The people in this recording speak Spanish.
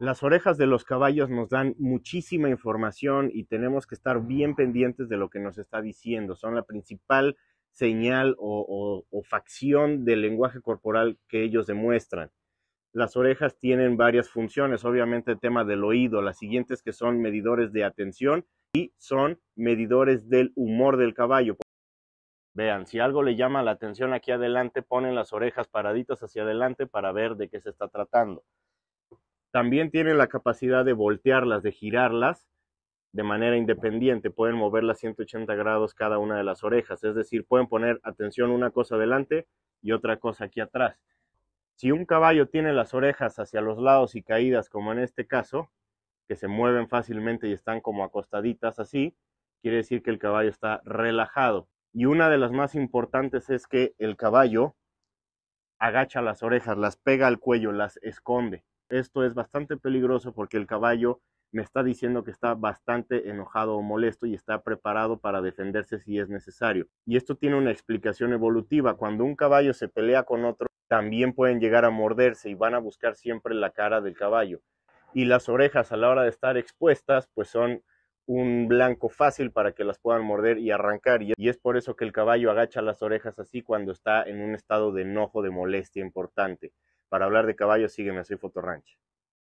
Las orejas de los caballos nos dan muchísima información y tenemos que estar bien pendientes de lo que nos está diciendo. Son la principal señal o, facción del lenguaje corporal que ellos demuestran. Las orejas tienen varias funciones, obviamente el tema del oído, las siguientes que son medidores de atención y son medidores del humor del caballo. Vean, si algo le llama la atención aquí adelante, ponen las orejas paraditas hacia adelante para ver de qué se está tratando. También tienen la capacidad de voltearlas, de girarlas de manera independiente. Pueden moverlas 180 grados cada una de las orejas. Es decir, pueden poner atención una cosa adelante y otra cosa aquí atrás. Si un caballo tiene las orejas hacia los lados y caídas, como en este caso, que se mueven fácilmente y están como acostaditas así, quiere decir que el caballo está relajado. Y una de las más importantes es que el caballo agacha las orejas, las pega al cuello, las esconde. Esto es bastante peligroso porque el caballo me está diciendo que está bastante enojado o molesto y está preparado para defenderse si es necesario. Y esto tiene una explicación evolutiva. Cuando un caballo se pelea con otro, también pueden llegar a morderse y van a buscar siempre la cara del caballo. Y las orejas a la hora de estar expuestas, pues son un blanco fácil para que las puedan morder y arrancar. Y es por eso que el caballo agacha las orejas así cuando está en un estado de enojo, de molestia importante. Para hablar de caballos, sígueme, soy Fotorranch.